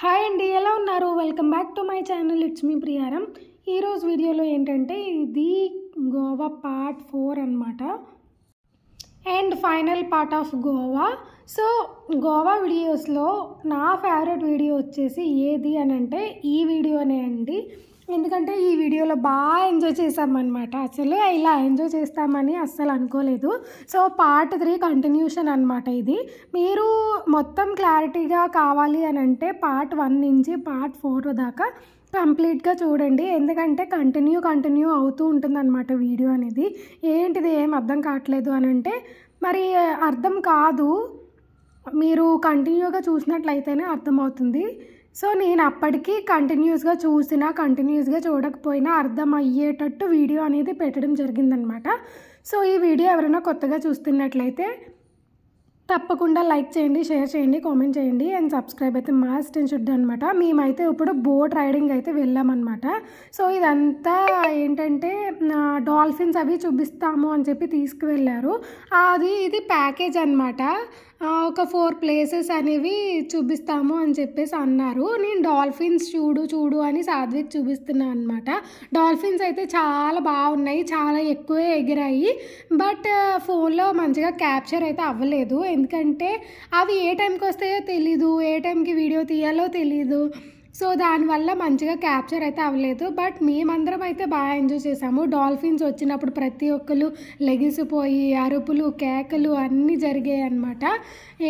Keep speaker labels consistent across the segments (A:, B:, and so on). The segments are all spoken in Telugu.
A: హాయ్ అండి ఎలా ఉన్నారు welcome back to my channel it's me ప్రియారం ఈరోజు వీడియోలో ఏంటంటే ఇది గోవా పార్ట్ ఫోర్ అనమాట and final part of Goa so Goa వీడియోస్లో నా ఫేవరెట్ వీడియో వచ్చేసి ఏది అని అంటే ఈ వీడియోనే అండి ఎందుకంటే ఈ వీడియోలో బాగా ఎంజాయ్ చేసామన్నమాట అసలు ఇలా ఎంజాయ్ చేస్తామని అస్సలు అనుకోలేదు సో పార్ట్ త్రీ కంటిన్యూషన్ అనమాట ఇది మీరు మొత్తం క్లారిటీగా కావాలి అని అంటే పార్ట్ వన్ నుంచి పార్ట్ ఫోర్ దాకా కంప్లీట్గా చూడండి ఎందుకంటే కంటిన్యూ కంటిన్యూ అవుతూ ఉంటుందన్నమాట వీడియో అనేది ఏంటిది ఏం అర్థం కావట్లేదు అని అంటే మరి అర్థం కాదు మీరు కంటిన్యూగా చూసినట్లయితేనే అర్థమవుతుంది సో నేను అప్పటికీ కంటిన్యూస్గా చూసినా కంటిన్యూస్గా చూడకపోయినా అర్థం అయ్యేటట్టు వీడియో అనేది పెట్టడం జరిగిందనమాట సో ఈ వీడియో ఎవరైనా కొత్తగా చూస్తున్నట్లయితే తప్పకుండా లైక్ చేయండి షేర్ చేయండి కామెంట్ చేయండి అండ్ సబ్స్క్రైబ్ అయితే మాస్ట్ అండ్ షుడ్ అనమాట మేమైతే ఇప్పుడు బోట్ రైడింగ్ అయితే వెళ్ళామన్నమాట సో ఇదంతా ఏంటంటే డాల్ఫిన్స్ అవి చూపిస్తాము అని చెప్పి తీసుకువెళ్ళారు అది ఇది ప్యాకేజ్ అనమాట ఒక ఫోర్ ప్లేసెస్ అనేవి చూపిస్తాము అని చెప్పేసి అన్నారు నేను డాల్ఫిన్స్ చూడు చూడు అని సాధ్విక్ చూపిస్తున్నాను అనమాట డాల్ఫిన్స్ అయితే చాలా బాగున్నాయి చాలా ఎక్కువే ఎగిరాయి బట్ ఫోన్లో మంచిగా క్యాప్చర్ అయితే అవ్వలేదు ఎందుకంటే అవి ఏ టైంకి వస్తాయో తెలీదు ఏ టైంకి వీడియో తీయాలో తెలీదు సో దానివల్ల మంచిగా క్యాప్చర్ అయితే అవ్వలేదు బట్ మేమందరం అయితే బాగా ఎంజాయ్ చేసాము డాల్ఫిన్స్ వచ్చినప్పుడు ప్రతి ఒక్కరు లెగిసిపోయి అరుపులు కేకలు అన్నీ జరిగాయి అనమాట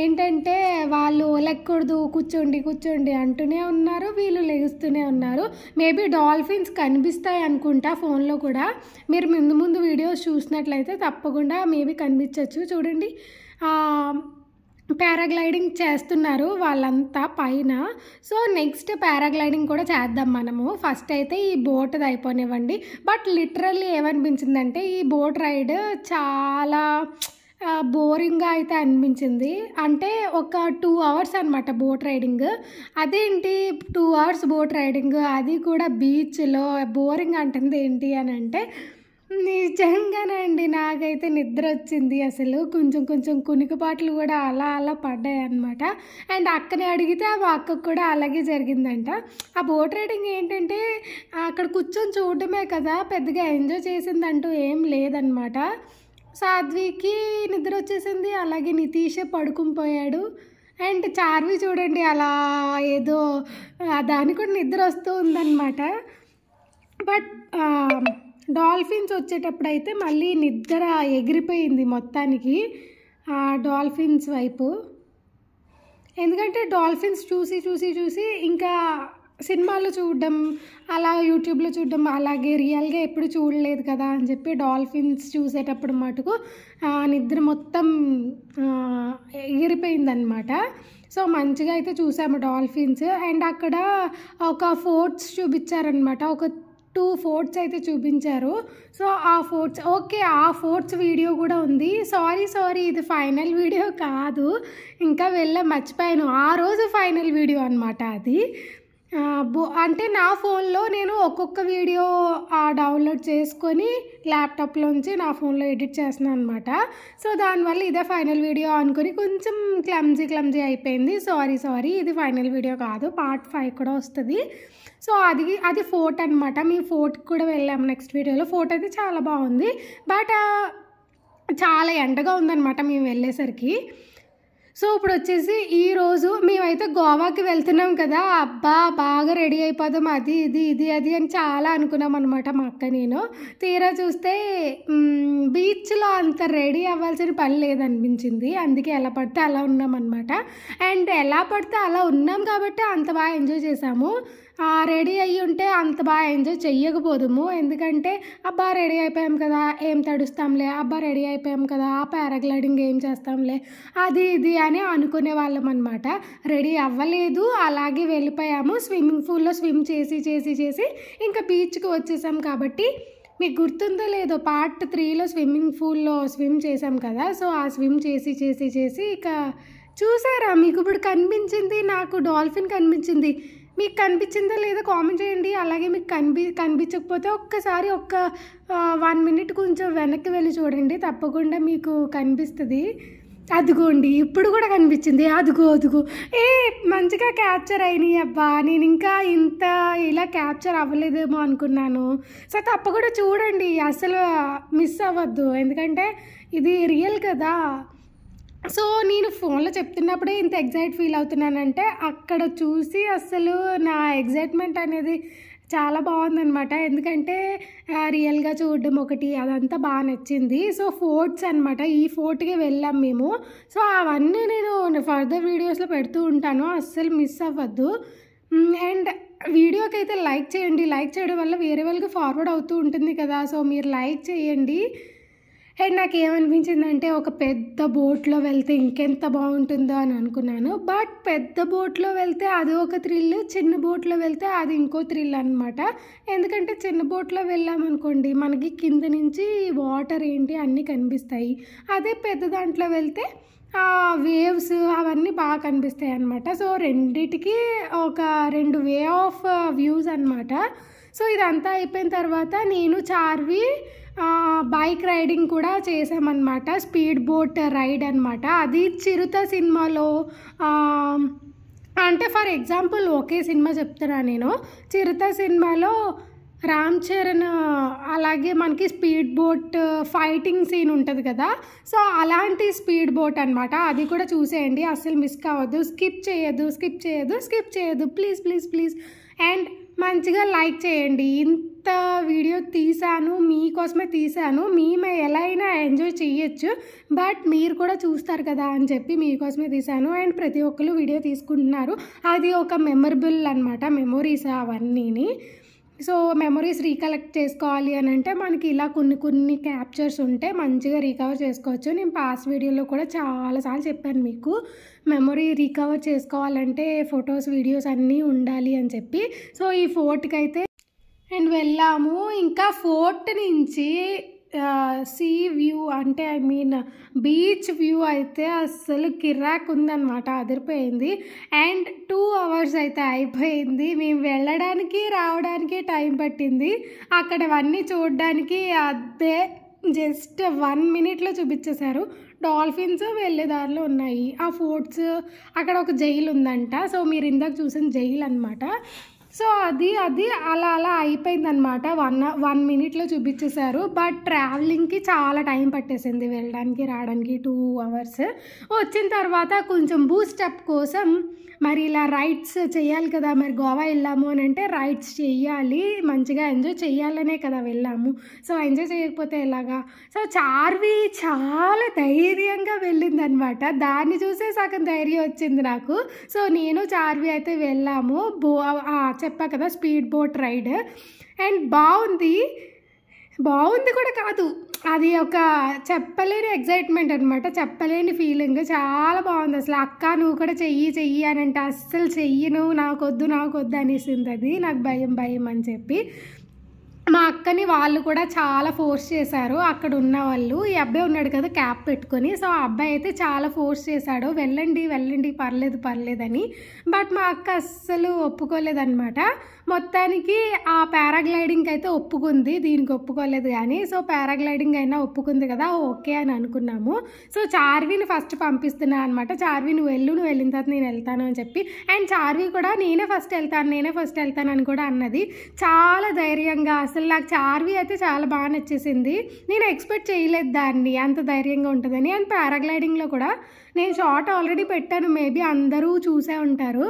A: ఏంటంటే వాళ్ళు లెక్కకూడదు కూర్చోండి కూర్చోండి అంటూనే ఉన్నారు వీళ్ళు లెగిస్తూనే ఉన్నారు మేబీ డాల్ఫిన్స్ కనిపిస్తాయి అనుకుంటా ఫోన్లో కూడా మీరు ముందు ముందు వీడియోస్ చూసినట్లయితే తప్పకుండా మేబీ కనిపించవచ్చు చూడండి పారాగ్లైడింగ్ చేస్తున్నారు వాళ్ళంతా పైన సో నెక్స్ట్ పారాగ్లైడింగ్ కూడా చేద్దాం మనము ఫస్ట్ అయితే ఈ బోట్ది అయిపోనివ్వండి బట్ లిటరల్లీ ఏమనిపించిందంటే ఈ బోట్ రైడ్ చాలా బోరింగ్గా అయితే అనిపించింది అంటే ఒక టూ అవర్స్ అనమాట బోట్ రైడింగ్ అదేంటి టూ అవర్స్ బోట్ రైడింగ్ అది కూడా బీచ్లో బోరింగ్ అంటుంది ఏంటి అని అంటే నిజంగానండి నాకైతే నిద్ర వచ్చింది అసలు కొంచెం కొంచెం కునికిపాట్లు కూడా అలా అలా పడ్డాయి అనమాట అండ్ అక్కని అడిగితే ఆ అక్కకు కూడా అలాగే జరిగిందంట ఆ బోట్ రైడింగ్ ఏంటంటే అక్కడ కూర్చొని చూడటమే కదా పెద్దగా ఎంజాయ్ చేసిందంటూ ఏం లేదనమాట సాధ్వికి నిద్ర వచ్చేసింది అలాగే నితీషే పడుకునిపోయాడు అండ్ చార్వి చూడండి అలా ఏదో దానికి కూడా నిద్ర వస్తూ ఉందన్నమాట బట్ డాల్ఫిన్స్ వచ్చేటప్పుడు అయితే మళ్ళీ నిద్ర ఎగిరిపోయింది మొత్తానికి ఆ డాల్ఫిన్స్ వైపు ఎందుకంటే డాల్ఫిన్స్ చూసి చూసి చూసి ఇంకా సినిమాలు చూడడం అలా యూట్యూబ్లో చూడడం అలాగే రియల్గా ఎప్పుడు చూడలేదు కదా అని చెప్పి డాల్ఫిన్స్ చూసేటప్పుడు మటుకు నిద్ర మొత్తం ఎగిరిపోయిందనమాట సో మంచిగా అయితే చూసాము డాల్ఫిన్స్ అండ్ అక్కడ ఒక ఫోర్ట్స్ చూపించారనమాట ఒక టూ ఫోర్ట్స్ అయితే చూపించారు సో ఆ ఫోర్ట్స్ ఓకే ఆ ఫోర్ట్స్ వీడియో కూడా ఉంది సారీ సారీ ఇది ఫైనల్ వీడియో కాదు ఇంకా వెళ్ళ మర్చిపోయాను ఆ రోజు ఫైనల్ వీడియో అనమాట అది అంటే నా ఫోన్లో నేను ఒక్కొక్క వీడియో డౌన్లోడ్ చేసుకొని ల్యాప్టాప్లోంచి నా ఫోన్లో ఎడిట్ చేస్తున్నాను అనమాట సో దానివల్ల ఇదే ఫైనల్ వీడియో అనుకుని కొంచెం క్లమ్జీ క్లమ్జీ అయిపోయింది సారీ సారీ ఇది ఫైనల్ వీడియో కాదు పార్ట్ ఫైవ్ కూడా వస్తుంది సో అది అది ఫోర్ట్ అనమాట మేము ఫోర్ట్కి కూడా వెళ్ళాము నెక్స్ట్ వీడియోలో ఫోర్ట్ అయితే చాలా బాగుంది బట్ చాలా ఎండగా ఉందన్నమాట మేము వెళ్ళేసరికి సో ఇప్పుడు వచ్చేసి ఈరోజు మేమైతే గోవాకి వెళ్తున్నాం కదా అబ్బా బాగా రెడీ అయిపోదాం అది ఇది ఇది అది అని చాలా అనుకున్నాం అనమాట మా అక్క నేను తీరా చూస్తే బీచ్లో అంత రెడీ అవ్వాల్సిన పని లేదనిపించింది అందుకే ఎలా పడితే అలా ఉన్నాం అనమాట అండ్ ఎలా పడితే అలా ఉన్నాం కాబట్టి అంత బాగా ఎంజాయ్ చేసాము రెడీ అయ్యి ఉంటే అంత బాగా ఎంజాయ్ చెయ్యకపోదుము ఎందుకంటే అబ్బా రెడీ అయిపోయాం కదా ఏం తడుస్తాంలే అబ్బా రెడీ అయిపోయాం కదా ఆ పారాగ్లైడింగ్ ఏం చేస్తాంలే అది ఇది అని అనుకునే వాళ్ళం అనమాట రెడీ అవ్వలేదు అలాగే వెళ్ళిపోయాము స్విమ్మింగ్ పూల్లో స్విమ్ చేసి చేసి చేసి ఇంకా బీచ్కి వచ్చేసాం కాబట్టి మీకు గుర్తుందో లేదో పార్ట్ త్రీలో స్విమ్మింగ్ పూల్లో స్విమ్ చేసాం కదా సో ఆ స్విమ్ చేసి చేసి చేసి ఇక చూసారా మీకు ఇప్పుడు కనిపించింది నాకు డాల్ఫిన్ కనిపించింది మీకు కనిపించిందా లేదా కామెంట్ చేయండి అలాగే మీకు కనిపి కనిపించకపోతే ఒక్కసారి ఒక్క వన్ మినిట్ కొంచెం వెనక్కి వెళ్ళి చూడండి తప్పకుండా మీకు కనిపిస్తుంది అదిగోండి ఇప్పుడు కూడా కనిపించింది అదిగో అదుగో ఏ మంచిగా క్యాప్చర్ అయినాయి అబ్బా నేను ఇంకా ఇంత ఇలా క్యాప్చర్ అవ్వలేదేమో అనుకున్నాను సో తప్పకుండా చూడండి అసలు మిస్ అవ్వద్దు ఎందుకంటే ఇది రియల్ కదా సో నేను ఫోన్లో చెప్తున్నప్పుడే ఇంత ఎగ్జైట్ ఫీల్ అవుతున్నానంటే అక్కడ చూసి అసలు నా ఎగ్జైట్మెంట్ అనేది చాలా బాగుందనమాట ఎందుకంటే రియల్గా చూడడం ఒకటి అదంతా బాగా నచ్చింది సో ఫోర్ట్స్ అనమాట ఈ ఫోర్ట్కి వెళ్ళాం మేము సో అవన్నీ నేను ఫర్దర్ వీడియోస్లో పెడుతూ ఉంటాను అస్సలు మిస్ అవ్వద్దు అండ్ వీడియోకి అయితే లైక్ చేయండి లైక్ చేయడం వల్ల వేరే వాళ్ళకి ఫార్వర్డ్ అవుతూ ఉంటుంది కదా సో మీరు లైక్ చేయండి అండ్ నాకు ఏమనిపించిందంటే ఒక పెద్ద బోట్లో వెళ్తే ఇంకెంత బాగుంటుందో అని అనుకున్నాను బట్ పెద్ద బోట్లో వెళ్తే అది ఒక థ్రిల్ చిన్న బోట్లో వెళ్తే అది ఇంకో థ్రిల్ అనమాట ఎందుకంటే చిన్న బోట్లో వెళ్ళామనుకోండి మనకి కింద నుంచి వాటర్ ఏంటి అన్నీ కనిపిస్తాయి అదే పెద్ద దాంట్లో వెళ్తే ఆ వేవ్స్ అవన్నీ బాగా కనిపిస్తాయి అనమాట సో రెండిటికి ఒక రెండు వే ఆఫ్ వ్యూస్ అనమాట సో ఇదంతా అయిపోయిన తర్వాత నేను చార్వి బైక్ రైడింగ్ కూడా చేసామన్నమాట స్పీడ్ బోట్ రైడ్ అనమాట అది చిరుత సినిమాలో అంటే ఫర్ ఎగ్జాంపుల్ ఒకే సినిమా చెప్తున్నా నేను చిరుత సినిమాలో రామ్ చరణ్ అలాగే మనకి స్పీడ్ బోట్ ఫైటింగ్ సీన్ ఉంటుంది కదా సో అలాంటి స్పీడ్ బోట్ అనమాట అది కూడా చూసేయండి అస్సలు మిస్ కావద్దు స్కిప్ చేయొద్దు స్కిప్ చేయొద్దు స్కిప్ చేయొద్దు ప్లీజ్ ప్లీజ్ ప్లీజ్ అండ్ మంచిగా లైక్ చేయండి ఇంత వీడియో తీశాను మీకోసమే తీశాను మేము ఎలా అయినా ఎంజాయ్ చేయొచ్చు బట్ మీరు కూడా చూస్తారు కదా అని చెప్పి మీకోసమే తీశాను అండ్ ప్రతి ఒక్కరు వీడియో తీసుకుంటున్నారు అది ఒక మెమరబుల్ అనమాట మెమొరీస్ అవన్నీని సో మెమరీస్ రీకలెక్ట్ చేసుకోవాలి అని అంటే మనకి ఇలా కొన్ని కొన్ని క్యాప్చర్స్ ఉంటే మంచిగా రికవర్ చేసుకోవచ్చు నేను పాస్ట్ వీడియోలో కూడా చాలాసార్లు చెప్పాను మీకు మెమొరీ రికవర్ చేసుకోవాలంటే ఫొటోస్ వీడియోస్ అన్నీ ఉండాలి అని చెప్పి సో ఈ ఫోర్ట్కి అయితే అండ్ వెళ్ళాము ఇంకా ఫోర్ట్ నుంచి సీ వ్యూ అంటే ఐ మీన్ బీచ్ వ్యూ అయితే అస్సలు కిరాక్ ఉందనమాట అదిరిపోయింది అండ్ టూ అవర్స్ అయితే అయిపోయింది మేము వెళ్ళడానికి రావడానికి టైం పట్టింది అక్కడవన్నీ చూడడానికి అదే జస్ట్ వన్ మినిట్లో చూపించేశారు డాల్ఫిన్స్ వెళ్ళేదారిలో ఉన్నాయి ఆ ఫోర్ట్స్ అక్కడ ఒక జైలు ఉందంట సో మీరు ఇందాక చూసిన జైలు అనమాట సో అది అది అలా అలా అయిపోయిందనమాట వన్ వన్ మినిట్లో చూపించేశారు బట్ ట్రావెలింగ్కి చాలా టైం పట్టేసింది వెళ్ళడానికి రావడానికి టూ అవర్స్ వచ్చిన తర్వాత కొంచెం బూస్టప్ కోసం మరి ఇలా రైడ్స్ చేయాలి కదా మరి గోవా వెళ్ళాము అని అంటే రైడ్స్ చేయాలి మంచిగా ఎంజాయ్ చేయాలనే కదా వెళ్ళాము సో ఎంజాయ్ చేయకపోతే ఎలాగా సో చార్వి చాలా ధైర్యంగా వెళ్ళింది అనమాట దాన్ని చూసే సగం ధైర్యం వచ్చింది నాకు సో నేను చార్వి అయితే వెళ్ళాము బో చెప్పా కదా స్పీడ్ బోట్ రైడ్ అండ్ బాగుంది బాగుంది కూడా కాదు అది ఒక చెప్పలేని ఎగ్జైట్మెంట్ అనమాట చెప్పలేని ఫీలింగ్ చాలా బాగుంది అసలు అక్క నువ్వు కూడా చెయ్యి చెయ్యి అని అంటే అస్సలు చెయ్యి నువ్వు నాకొద్దు నాకొద్దు అనేసింది అది నాకు భయం భయం అని చెప్పి మా అక్కని వాళ్ళు కూడా చాలా ఫోర్స్ చేశారు అక్కడ ఉన్న వాళ్ళు ఈ అబ్బాయి ఉన్నాడు కదా క్యాప్ పెట్టుకొని సో ఆ అబ్బాయి అయితే చాలా ఫోర్స్ చేశాడు వెళ్ళండి వెళ్ళండి పర్లేదు పర్లేదని బట్ మా అక్క అస్సలు ఒప్పుకోలేదన్నమాట మొత్తానికి ఆ పారాగ్లైడింగ్ అయితే ఒప్పుకుంది దీనికి ఒప్పుకోలేదు కానీ సో పారాగ్లైడింగ్ అయినా ఒప్పుకుంది కదా ఓకే అని అనుకున్నాము సో చార్విని ఫస్ట్ పంపిస్తున్నా అనమాట చార్వి నువ్వు వెళ్ళు నువ్వు వెళ్ళిన తర్వాత నేను వెళ్తాను అని చెప్పి అండ్ చార్వి కూడా నేనే ఫస్ట్ వెళ్తాను నేనే ఫస్ట్ వెళ్తాను అని కూడా అన్నది చాలా ధైర్యంగా అసలు అసలు నాకు చార్వి అయితే చాలా బాగా నచ్చేసింది నేను ఎక్స్పెక్ట్ చేయలేదు దాన్ని అంత ధైర్యంగా ఉంటుందని అండ్ పారాగ్లైడింగ్లో కూడా నేను షార్ట్ ఆల్రెడీ పెట్టాను మేబీ అందరూ చూసే ఉంటారు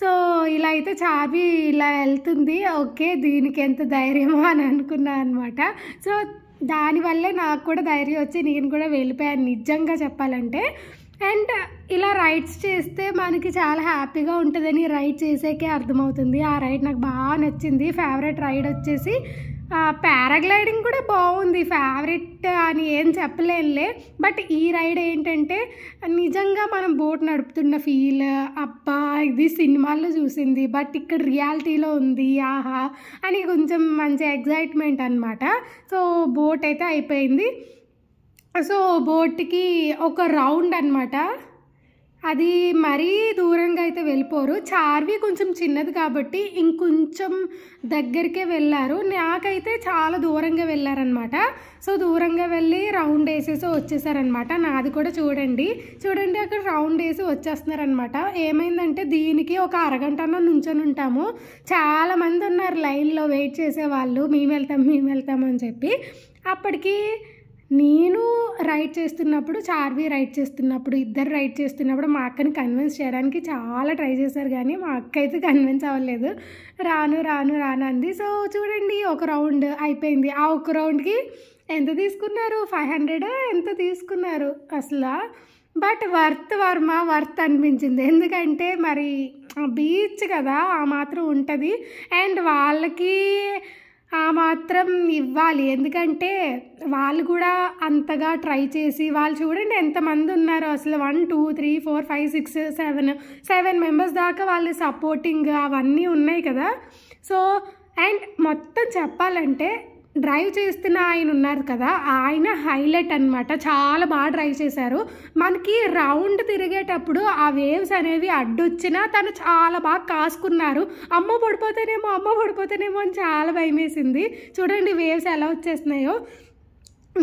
A: సో ఇలా అయితే చార్వి ఇలా వెళ్తుంది ఓకే దీనికి ఎంత ధైర్యమో అని అనుకున్నాను అనమాట సో దానివల్లే నాకు కూడా ధైర్యం వచ్చి నేను కూడా వెళ్ళిపోయాను నిజంగా చెప్పాలంటే అండ్ ఇలా రైడ్స్ చేస్తే మనకి చాలా హ్యాపీగా ఉంటుందని రైడ్ చేసేకే అర్థమవుతుంది ఆ రైడ్ నాకు బాగా నచ్చింది ఫేవరెట్ రైడ్ వచ్చేసి పారాగ్లైడింగ్ కూడా బాగుంది ఫేవరెట్ అని ఏం చెప్పలేనులే బట్ ఈ రైడ్ ఏంటంటే నిజంగా మనం బోట్ నడుపుతున్న ఫీల్ అబ్బా ఇది సినిమాల్లో చూసింది బట్ ఇక్కడ రియాలిటీలో ఉంది ఆహా అని కొంచెం మంచి ఎగ్జైట్మెంట్ అనమాట సో బోట్ అయితే అయిపోయింది సో బోట్కి ఒక రౌండ్ అనమాట అది మరీ దూరంగా అయితే వెళ్ళిపోరు చార్వి కొంచెం చిన్నది కాబట్టి ఇంకొంచెం దగ్గరికే వెళ్ళారు నాకైతే చాలా దూరంగా వెళ్ళారనమాట సో దూరంగా వెళ్ళి రౌండ్ వేసేసి వచ్చేసారనమాట నాది కూడా చూడండి చూడండి అక్కడ రౌండ్ వేసి వచ్చేస్తున్నారనమాట ఏమైందంటే దీనికి ఒక అరగంటనో నుంచొని ఉంటాము చాలామంది ఉన్నారు లైన్లో వెయిట్ చేసేవాళ్ళు మేము వెళ్తాం మేము వెళ్తామని చెప్పి అప్పటికి నేను రైట్ చేస్తున్నప్పుడు చార్వి రైట్ చేస్తున్నప్పుడు ఇద్దరు రైట్ చేస్తున్నప్పుడు మా అక్కని కన్విన్స్ చేయడానికి చాలా ట్రై చేశారు కానీ మా అక్క అయితే కన్విన్స్ అవ్వలేదు రాను రాను రాను అంది సో చూడండి ఒక రౌండ్ అయిపోయింది ఆ ఒక రౌండ్కి ఎంత తీసుకున్నారు ఫైవ్ హండ్రెడ్ ఎంత తీసుకున్నారు అసలు బట్ వర్త్ వర్మ వర్త్ అనిపించింది ఎందుకంటే మరి బీచ్ కదా ఆ మాత్రం ఉంటుంది అండ్ వాళ్ళకి ఆ మాత్రం ఇవ్వాలి ఎందుకంటే వాళ్ళు కూడా అంతగా ట్రై చేసి వాళ్ళు చూడండి ఎంతమంది ఉన్నారు అసలు one two three four five six seven seven members దాకా వాళ్ళు సపోర్టింగ్ అవన్నీ ఉన్నాయి కదా సో అండ్ మొత్తం చెప్పాలంటే డ్రైవ్ చేస్తున్న ఆయన ఉన్నారు కదా ఆయన హైలైట్ అనమాట చాలా బాగా డ్రైవ్ చేశారు మనకి రౌండ్ తిరిగేటప్పుడు ఆ వేవ్స్ అనేవి అడ్డొచ్చినా తను చాలా బాగా కాసుకున్నారు అమ్మ పడిపోతేనేమో అమ్మ పడిపోతేనేమో అని చాలా భయం చూడండి వేవ్స్ ఎలా వచ్చేస్తున్నాయో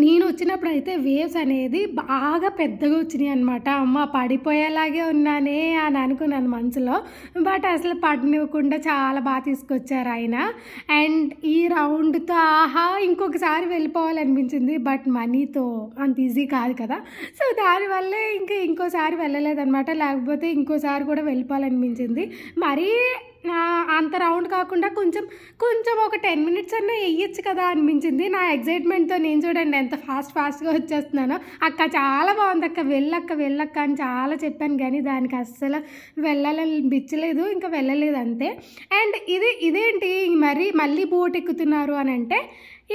A: నేను వచ్చినప్పుడు అయితే వేవ్స్ అనేది బాగా పెద్దగా వచ్చినాయి అనమాట అమ్మ పడిపోయేలాగే ఉన్నానే అని అనుకున్నాను మనసులో బట్ అసలు పడినివ్వకుండా చాలా బాగా తీసుకొచ్చారు ఆయన అండ్ ఈ రౌండ్తో ఆహా ఇంకొకసారి వెళ్ళిపోవాలనిపించింది బట్ మనీతో అంత ఈజీ కాదు కదా సో దానివల్లే ఇంకా ఇంకోసారి వెళ్ళలేదన్నమాట లేకపోతే ఇంకోసారి కూడా వెళ్ళిపోవాలనిపించింది మరీ అంత రౌండ్ కాకుండా కొంచెం కొంచెం ఒక టెన్ మినిట్స్ అన్నా వేయచ్చు కదా అనిపించింది నా ఎగ్జైట్మెంట్తో నేను చూడండి ఎంత ఫాస్ట్ ఫాస్ట్గా వచ్చేస్తున్నాను అక్క చాలా బాగుంది అక్క వెళ్ళక్క వెళ్ళక్క అని చాలా చెప్పాను కానీ దానికి అస్సలు పిచ్చలేదు ఇంకా వెళ్ళలేదు అంతే అండ్ ఇది ఇదేంటి మరి మళ్ళీ బోట్ ఎక్కుతున్నారు అని అంటే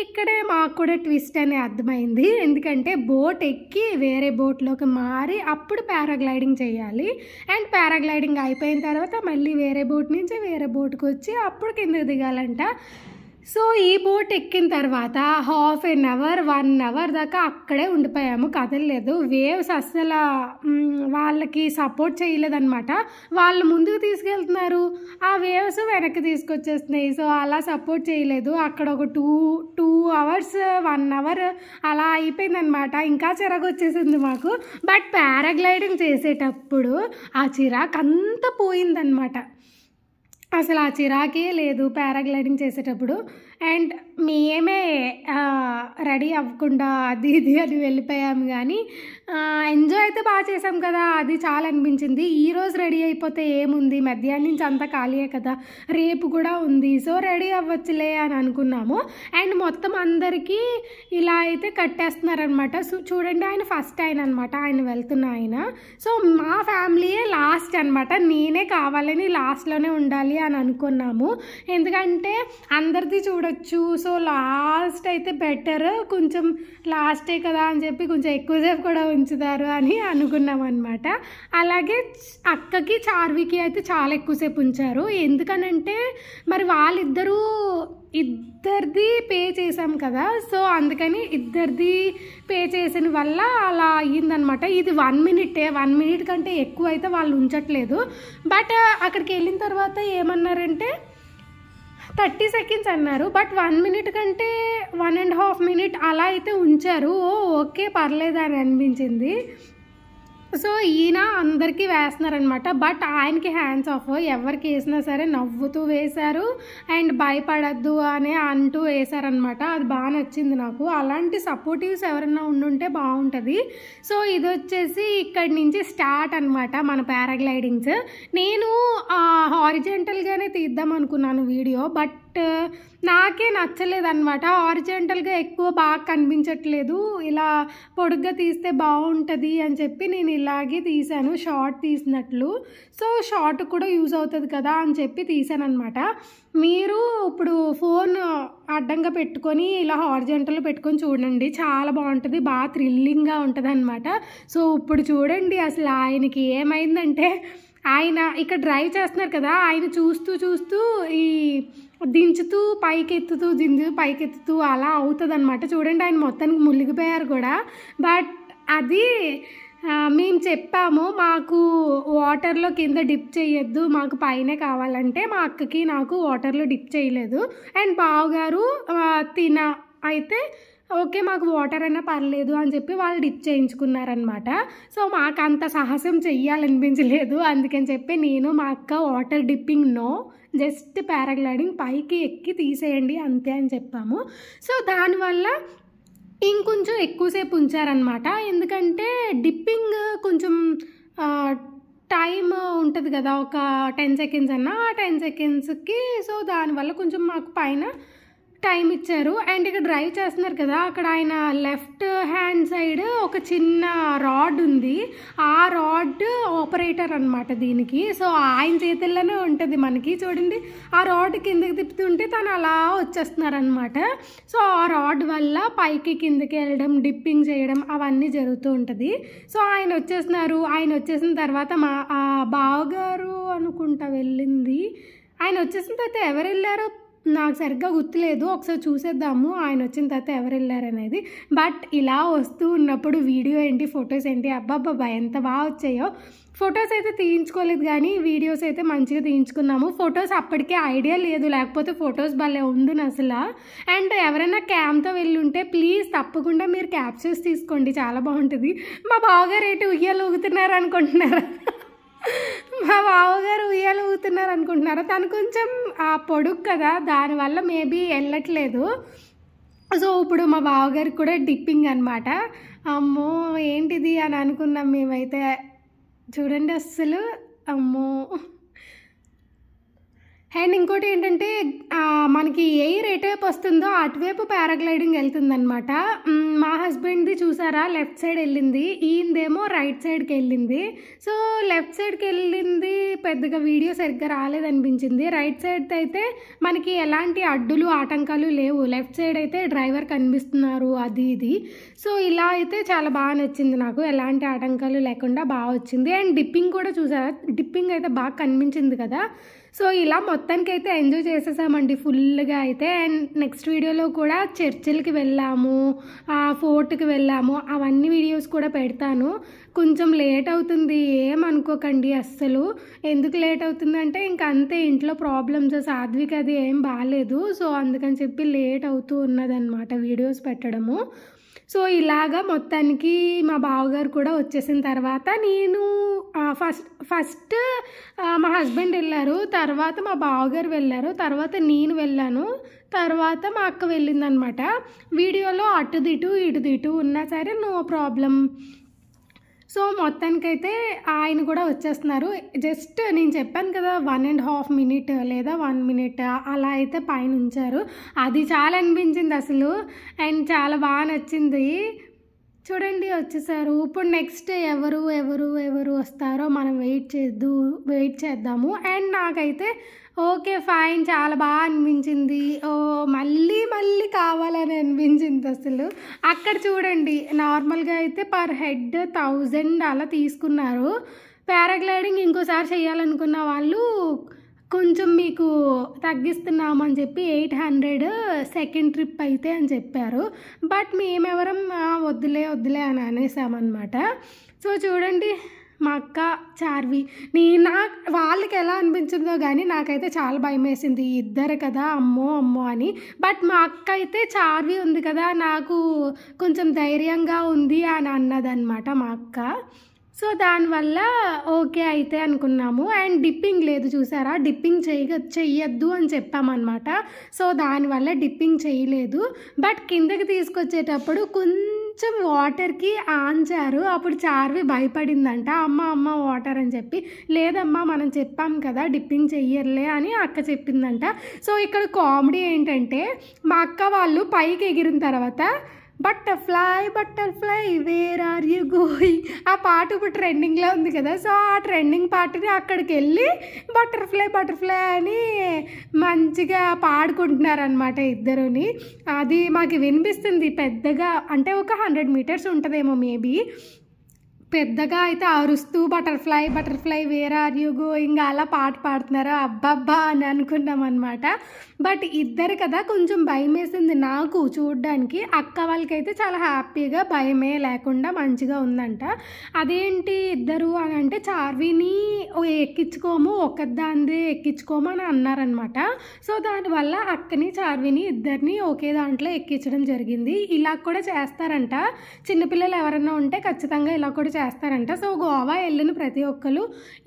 A: ఇక్కడే మాకు కూడా ట్విస్ట్ అని అర్థమైంది ఎందుకంటే బోట్ ఎక్కి వేరే బోట్లోకి మారి అప్పుడు పారాగ్లైడింగ్ చేయాలి అండ్ పారాగ్లైడింగ్ అయిపోయిన తర్వాత మళ్ళీ వేరే బోట్ నుంచి వేరే బోట్కి వచ్చి అప్పుడు కిందకి దిగాలంట సో ఈ బోట్ ఎక్కిన తర్వాత half an hour one hour దాకా అక్కడే ఉండిపోయాము కదలలేదు వేవ్స్ అస్సలు వాళ్ళకి సపోర్ట్ అనమాట వాళ్ళు ముందుకు తీసుకెళ్తున్నారు ఆ వేవ్స్ వెనక్కి తీసుకొచ్చేస్తున్నాయి సో అలా సపోర్ట్ చేయలేదు అక్కడ ఒక two two hours one hour అలా అయిపోయింది అనమాట ఇంకా చిరాకు వచ్చేసింది మాకు బట్ పారాగ్లైడింగ్ చేసేటప్పుడు ఆ చిరాకు అంతా పోయిందనమాట అసలు ఆ చిరాకే లేదు పారాగ్లైడింగ్ చేసేటప్పుడు అండ్ మేమే రెడీ అవ్వకుండా అది ఇది అని వెళ్ళిపోయాము కానీ ఎంజాయ్ అయితే బాగా చేసాం కదా అది చాలా అనిపించింది ఈరోజు రెడీ అయిపోతే ఏముంది మధ్యాహ్నం నుంచి అంతా ఖాళీయే కదా రేపు కూడా ఉంది సో రెడీ అవ్వచ్చులే అని అనుకున్నాము అండ్ మొత్తం అందరికీ ఇలా అయితే కట్టేస్తున్నారనమాట చూడండి ఆయన ఫస్ట్ ఆయన అనమాట ఆయన వెళ్తున్న ఆయన సో మా ఫ్యామిలీయే లాస్ట్ అనమాట నేనే కావాలని లాస్ట్లోనే ఉండాలి అని అనుకున్నాము ఎందుకంటే అందరిది చూడొచ్చు సో లాస్ట్ అయితే బెటర్ కొంచెం లాస్టే కదా అని చెప్పి కొంచెం ఎక్కువసేపు కూడా ఉంచుతారు అని అనుకున్నాం అనమాట అలాగే అక్కకి చార్వికి అయితే చాలా ఎక్కువసేపు ఉంచారు ఎందుకనంటే మరి వాళ్ళిద్దరూ ఇద్దరిది పే చేసాం కదా సో అందుకని ఇద్దరిది పే చేసిన వల్ల అలా అయ్యిందనమాట ఇది వన్ మినిటే వన్ మినిట్ కంటే ఎక్కువ అయితే వాళ్ళు ఉంచట్లేదు బట్ అక్కడికి వెళ్ళిన తర్వాత ఏమన్నారంటే థర్టీ సెకండ్స్ అన్నారు బట్ వన్ మినిట్ కంటే వన్ అండ్ హాఫ్ మినిట్ అలా అయితే ఉంచారు ఓ ఓకే పర్లేదు అని అనిపించింది సో ఈయన అందరికీ వేస్తున్నారనమాట బట్ ఆయనకి హ్యాండ్స్ ఆఫ్ ఎవరికి వేసినా సరే నవ్వుతూ వేశారు అండ్ భయపడద్దు అని అంటూ వేశారనమాట అది బాగా నచ్చింది నాకు అలాంటి సపోర్టివ్స్ ఎవరైనా ఉండుంటే బాగుంటుంది సో ఇది వచ్చేసి ఇక్కడి నుంచి స్టార్ట్ అనమాట మన పారాగ్లైడింగ్స్ నేను హారిజెంటల్గానే తీద్దాం అనుకున్నాను వీడియో బట్ బట్ నాకే నచ్చలేదు అనమాట ఆరిజెంటల్గా ఎక్కువ బాగా కనిపించట్లేదు ఇలా పొడుగ్గా తీస్తే బాగుంటుంది అని చెప్పి నేను ఇలాగే తీశాను షార్ట్ తీసినట్లు సో షార్ట్ కూడా యూజ్ అవుతుంది కదా అని చెప్పి తీసాను అనమాట మీరు ఇప్పుడు ఫోన్ అడ్డంగా పెట్టుకొని ఇలా హార్జెంటల్ పెట్టుకొని చూడండి చాలా బాగుంటుంది బాగా థ్రిల్లింగ్గా ఉంటుంది అనమాట సో ఇప్పుడు చూడండి అసలు ఆయనకి ఏమైందంటే ఆయన ఇక్కడ డ్రైవ్ చేస్తున్నారు కదా ఆయన చూస్తూ చూస్తూ ఈ దించుతూ పైకెత్తుతూ దించు పైకెత్తుతూ అలా అవుతుంది అనమాట చూడండి ఆయన మొత్తానికి మునిగిపోయారు కూడా బట్ అది మేము చెప్పాము మాకు వాటర్లో కింద డిప్ చేయొద్దు మాకు పైనే కావాలంటే మా అక్కకి నాకు వాటర్లో డిప్ చేయలేదు అండ్ బావగారు తిన అయితే ఓకే మాకు వాటర్ అయినా పర్లేదు అని చెప్పి వాళ్ళు డిప్ చేయించుకున్నారనమాట సో మాకు అంత సాహసం చెయ్యాలనిపించలేదు అందుకని చెప్పి నేను మా అక్క water dipping no just paragliding పైకి ఎక్కి తీసేయండి అంతే అని చెప్పాము సో దానివల్ల ఇంకొంచెం ఎక్కువసేపు ఉంచారనమాట ఎందుకంటే డిప్పింగ్ కొంచెం టైమ్ ఉంటుంది కదా ఒక టెన్ సెకండ్స్ అన్న ఆ టెన్ సెకండ్స్కి సో దానివల్ల కొంచెం మాకు పైన టైం ఇచ్చారు అండ్ ఇక డ్రైవ్ చేస్తున్నారు కదా అక్కడ ఆయన లెఫ్ట్ హ్యాండ్ సైడ్ ఒక చిన్న రాడ్ ఉంది ఆ రాడ్ ఆపరేటర్ అనమాట దీనికి సో ఆయన చేతుల్లోనే ఉంటుంది మనకి చూడండి ఆ రాడ్ కిందకి తిప్పుతుంటే తను అలా వచ్చేస్తున్నారనమాట సో ఆ రాడ్ వల్ల పైకి కిందకి వెళ్ళడం డిప్పింగ్ చేయడం అవన్నీ జరుగుతూ ఉంటుంది సో ఆయన వచ్చేస్తున్నారు ఆయన వచ్చేసిన తర్వాత మా బావగారు అనుకుంటా వెళ్ళింది ఆయన వచ్చేసిన తర్వాత ఎవరు వెళ్ళారు నాకు సరిగ్గా గుర్తులేదు ఒకసారి చూసేద్దాము ఆయన వచ్చిన తర్వాత ఎవరు వెళ్ళారనేది బట్ ఇలా వస్తూ ఉన్నప్పుడు వీడియో ఏంటి ఫొటోస్ ఏంటి అబ్బాబ్బా ఎంత బాగా వచ్చాయో ఫొటోస్ అయితే తీయించుకోలేదు కానీ వీడియోస్ అయితే మంచిగా తీయించుకున్నాము ఫొటోస్ అప్పటికే ఐడియా లేదు లేకపోతే ఫొటోస్ భలే ఉండును అసలు అండ్ ఎవరైనా క్యామ్తో వెళ్ళి ఉంటే ప్లీజ్ తప్పకుండా మీరు క్యాప్చర్స్ తీసుకోండి చాలా బాగుంటుంది మా బావగారు ఏంటి ఉయ్యాలు ఊగుతున్నారు అనుకుంటున్నారా అనుకుంటున్నారా తను కొంచెం ఆ పొడుగు కదా దానివల్ల మేబీ వెళ్ళట్లేదు సో ఇప్పుడు మా బావగారికి కూడా డిప్పింగ్ అనమాట అమ్మో ఏంటిది అని అనుకున్నాం మేమైతే చూడండి అస్సలు అమ్మో అండ్ ఇంకోటి ఏంటంటే మనకి ఎయిర్ ఎటువైపు వస్తుందో అటువైపు పారాగ్లైడింగ్ వెళ్తుందనమాట మా హస్బెండ్ది చూసారా లెఫ్ట్ సైడ్ వెళ్ళింది ఈయనదేమో రైట్ సైడ్కి వెళ్ళింది సో లెఫ్ట్ సైడ్కి వెళ్ళింది పెద్దగా వీడియో సరిగ్గా రాలేదనిపించింది రైట్ సైడ్ అయితే మనకి ఎలాంటి అడ్డులు ఆటంకాలు లేవు లెఫ్ట్ సైడ్ అయితే డ్రైవర్ కనిపిస్తున్నారు అది ఇది సో ఇలా అయితే చాలా బాగా నచ్చింది నాకు ఎలాంటి ఆటంకాలు లేకుండా బాగా వచ్చింది అండ్ డిప్పింగ్ కూడా చూసారా డిప్పింగ్ అయితే బాగా కనిపించింది కదా సో ఇలా మొత్తానికి అయితే ఎంజాయ్ చేసేసామండి ఫుల్గా అయితే అండ్ నెక్స్ట్ వీడియోలో కూడా చర్చిలకి వెళ్ళాము ఫోర్ట్కి వెళ్ళాము అవన్నీ వీడియోస్ కూడా పెడతాను కొంచెం లేట్ అవుతుంది ఏమనుకోకండి అస్సలు ఎందుకు లేట్ అవుతుందంటే ఇంకా అంతే ఇంట్లో ప్రాబ్లమ్స్ సాధ్విక అది ఏం బాగాలేదు సో అందుకని చెప్పి లేట్ అవుతూ ఉన్నదన్నమాట వీడియోస్ పెట్టడము సో ఇలాగా మొత్తానికి మా బావగారు కూడా వచ్చేసిన తర్వాత నేను ఫస్ట్ ఫస్ట్ మా హస్బెండ్ వెళ్ళారు తర్వాత మా బావగారు వెళ్ళారు తర్వాత నేను వెళ్ళాను తర్వాత మా అక్క వెళ్ళిందనమాట వీడియోలో అటు దిటు ఇటు దిటు ఉన్నా సరే నో ప్రాబ్లం సో మొత్తానికైతే ఆయన కూడా వచ్చేస్తున్నారు జస్ట్ నేను చెప్పాను కదా వన్ అండ్ హాఫ్ మినిట్ లేదా వన్ మినిట్ అలా అయితే పైన ఉంచారు అది చాలా అనిపించింది అసలు అండ్ చాలా బాగా నచ్చింది చూడండి వచ్చేసారు ఇప్పుడు నెక్స్ట్ ఎవరు ఎవరు ఎవరు వస్తారో మనం వెయిట్ చేద్దు వెయిట్ చేద్దాము అండ్ నాకైతే ఓకే ఫైన్ చాలా బాగా అనిపించింది ఓ మళ్ళీ మళ్ళీ కావాలని అనిపించింది అసలు అక్కడ చూడండి నార్మల్గా అయితే పర్ హెడ్ థౌజండ్ అలా తీసుకున్నారు పారాగ్లైడింగ్ ఇంకోసారి చేయాలనుకున్న వాళ్ళు కొంచెం మీకు తగ్గిస్తున్నామని చెప్పి ఎయిట్ హండ్రెడ్ సెకండ్ ట్రిప్ అయితే అని చెప్పారు బట్ మేమెవరం వద్దులే వద్దులే అని అనేసామన్నమాట సో చూడండి మా అక్క చార్వి నీ నా వాళ్ళకి ఎలా అనిపించిందో కానీ నాకైతే చాలా భయం వేసింది ఇద్దరు కదా అమ్మో అమ్మో అని బట్ మా అక్క అయితే చార్వి ఉంది కదా నాకు కొంచెం ధైర్యంగా ఉంది అని అన్నదన్నమాట మా అక్క సో దానివల్ల ఓకే అయితే అనుకున్నాము అండ్ డిప్పింగ్ లేదు చూసారా డిప్పింగ్ చేయ చెయ్యొద్దు అని చెప్పామన్నమాట సో దానివల్ల డిప్పింగ్ చేయలేదు బట్ కిందకి తీసుకొచ్చేటప్పుడు కొంచెం కొంచెం వాటర్కి ఆంచారు అప్పుడు చార్వి భయపడిందంట అమ్మ అమ్మ వాటర్ అని చెప్పి లేదమ్మా మనం చెప్పాం కదా డిప్పింగ్ చెయ్యర్లే అని అక్క చెప్పిందంట సో ఇక్కడ కామెడీ ఏంటంటే మా అక్క వాళ్ళు పైకి ఎగిరిన తర్వాత butterfly butterfly where are you going ఆ పాట ఇప్పుడు ట్రెండింగ్లో ఉంది కదా సో ఆ ట్రెండింగ్ పాటని అక్కడికి వెళ్ళి బటర్ఫ్లై బటర్ఫ్లై అని మంచిగా పాడుకుంటున్నారనమాట ఇద్దరుని అది మాకు వినిపిస్తుంది పెద్దగా అంటే ఒక హండ్రెడ్ మీటర్స్ ఉంటుందేమో మేబీ పెద్దగా అయితే అరుస్తూ butterfly butterfly where are you going అలా పాట పాడుతున్నారు అబ్బబ్బా అని అనుకున్నాం అనమాట బట్ ఇద్దరు కదా కొంచెం భయం వేసింది నాకు చూడడానికి అక్క వాళ్ళకైతే చాలా హ్యాపీగా భయమే లేకుండా మంచిగా ఉందంట అదేంటి ఇద్దరు అని అంటే చార్విని ఎక్కించుకోము ఒకదాందే ఎక్కించుకోము అని అన్నారనమాట సో దానివల్ల అక్కని చార్విని ఇద్దరిని ఒకే దాంట్లో ఎక్కించడం జరిగింది ఇలా కూడా చేస్తారంట చిన్నపిల్లలు ఎవరైనా ఉంటే ఖచ్చితంగా ఇలా కూడా చేస్తారంట సో గోవా వెళ్ళిన ప్రతి ఒక్కరు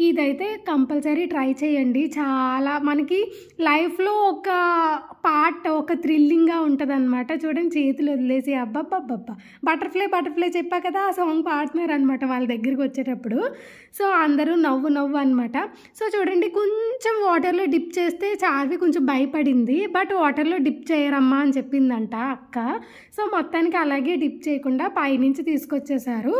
A: ఇదైతే కంపల్సరీ ట్రై చేయండి చాలా మనకి లైఫ్లో ఒక పార్ట్ ఒక థ్రిల్లింగ్గా ఉంటుంది అనమాట చూడండి చేతులు వదిలేసి అబ్బబ్బబ్బబ్బా బటర్ఫ్లై బటర్ఫ్లై చెప్పా కదా ఆ సాంగ్ పాడుతున్నారు అనమాట వాళ్ళ దగ్గరికి వచ్చేటప్పుడు సో అందరూ నవ్వు నవ్వు అనమాట సో చూడండి కొంచెం వాటర్లో డిప్ చేస్తే చార్వి కొంచెం భయపడింది బట్ వాటర్లో డిప్ చేయరమ్మా అని చెప్పిందంట అక్క సో మొత్తానికి అలాగే డిప్ చేయకుండా పైనుంచి తీసుకొచ్చేసారు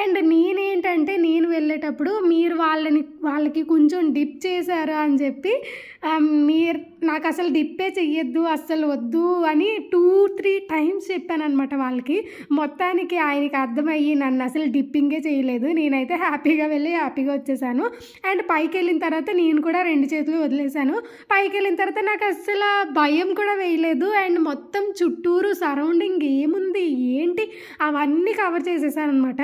A: అండ్ నేనేంటంటే నేను వెళ్ళేటప్పుడు మీరు వాళ్ళని వాళ్ళకి కొంచెం డిప్ చేశారు అని చెప్పి మీరు నాకు అసలు డిప్పే చెయ్యొద్దు అస్సలు వద్దు అని టూ త్రీ టైమ్స్ చెప్పానమాట వాళ్ళకి మొత్తానికి ఆయనకి అర్థమయ్యి నన్ను అసలు డిప్పింగే చేయలేదు నేనైతే హ్యాపీగా వెళ్ళి హ్యాపీగా వచ్చేసాను అండ్ పైకి వెళ్ళిన తర్వాత నేను కూడా రెండు చేతులు వదిలేశాను పైకి వెళ్ళిన తర్వాత నాకు అస్సలు భయం కూడా వేయలేదు అండ్ మొత్తం చుట్టూరు సరౌండింగ్ ఏముంది ఏంటి అవన్నీ కవర్ చేసేసాను అనమాట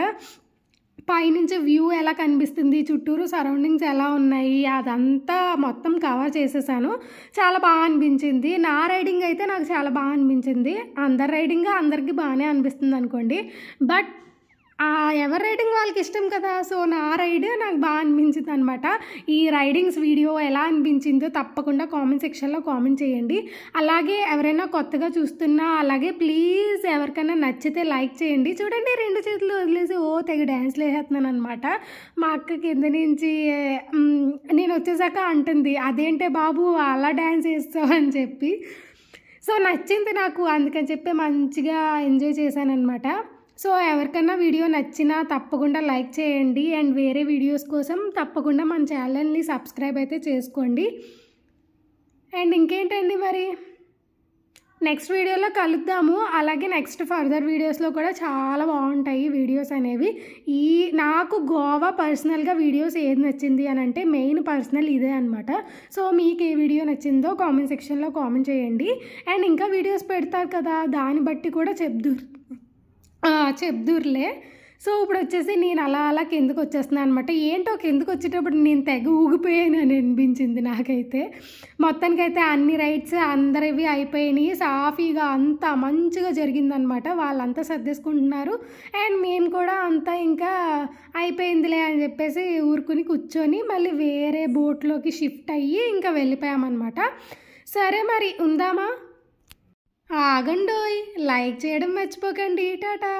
A: పైనుంచి వ్యూ ఎలా కనిపిస్తుంది చుట్టూరు సరౌండింగ్స్ ఎలా ఉన్నాయి అదంతా మొత్తం కవర్ చేసేసాను చాలా బాగా అనిపించింది నా రైడింగ్ అయితే నాకు చాలా బాగా అనిపించింది అందరి రైడింగ్ అందరికీ బాగానే అనిపిస్తుంది అనుకోండి బట్ ఎవరి రైడింగ్ వాళ్ళకి ఇష్టం కదా సో నా రైడ్ నాకు బాగా అనిపించింది అనమాట ఈ రైడింగ్స్ వీడియో ఎలా అనిపించిందో తప్పకుండా కామెంట్ సెక్షన్లో కామెంట్ చేయండి అలాగే ఎవరైనా కొత్తగా చూస్తున్నా అలాగే ప్లీజ్ ఎవరికైనా నచ్చితే లైక్ చేయండి చూడండి రెండు చేతులు వదిలేసి ఓ తెగ డ్యాన్స్లు వేసేస్తున్నాను అనమాట మా అక్క కింద నుంచి నేను వచ్చేసాక అంటుంది అదేంటే బాబు అలా డ్యాన్స్ వేస్తావు అని చెప్పి సో నచ్చింది నాకు అందుకని చెప్పి మంచిగా ఎంజాయ్ అనమాట సో ఎవరికైనా వీడియో నచ్చినా తప్పకుండా లైక్ చేయండి అండ్ వేరే వీడియోస్ కోసం తప్పకుండా మన ఛానల్ని సబ్స్క్రైబ్ అయితే చేసుకోండి అండ్ ఇంకేంటండి మరి నెక్స్ట్ వీడియోలో కలుద్దాము అలాగే నెక్స్ట్ ఫర్దర్ వీడియోస్లో కూడా చాలా బాగుంటాయి వీడియోస్ అనేవి ఈ నాకు గోవా పర్సనల్గా వీడియోస్ ఏది నచ్చింది అని అంటే మెయిన్ పర్సనల్ ఇదే అనమాట సో మీకు ఏ వీడియో నచ్చిందో కామెంట్ సెక్షన్లో కామెంట్ చేయండి అండ్ ఇంకా వీడియోస్ పెడతారు కదా దాన్ని బట్టి కూడా చెప్దు చెప్దూర్లే సో ఇప్పుడు వచ్చేసి నేను అలా అలా కిందకు వచ్చేస్తున్నాను అనమాట ఏంటో కిందకు వచ్చేటప్పుడు నేను తెగ ఊగిపోయానని అనిపించింది నాకైతే మొత్తానికైతే అన్ని రైట్స్ అందరివి అయిపోయినాయి సాఫీగా అంతా మంచిగా జరిగిందనమాట వాళ్ళంతా సర్దేసుకుంటున్నారు అండ్ మేము కూడా అంతా ఇంకా అయిపోయిందిలే అని చెప్పేసి ఊరుకుని కూర్చొని మళ్ళీ వేరే బోట్లోకి షిఫ్ట్ అయ్యి ఇంకా వెళ్ళిపోయామన్నమాట సరే మరి ఉందామా ఆగండోయ్ లైక్ చేయడం మర్చిపోకండి టాటా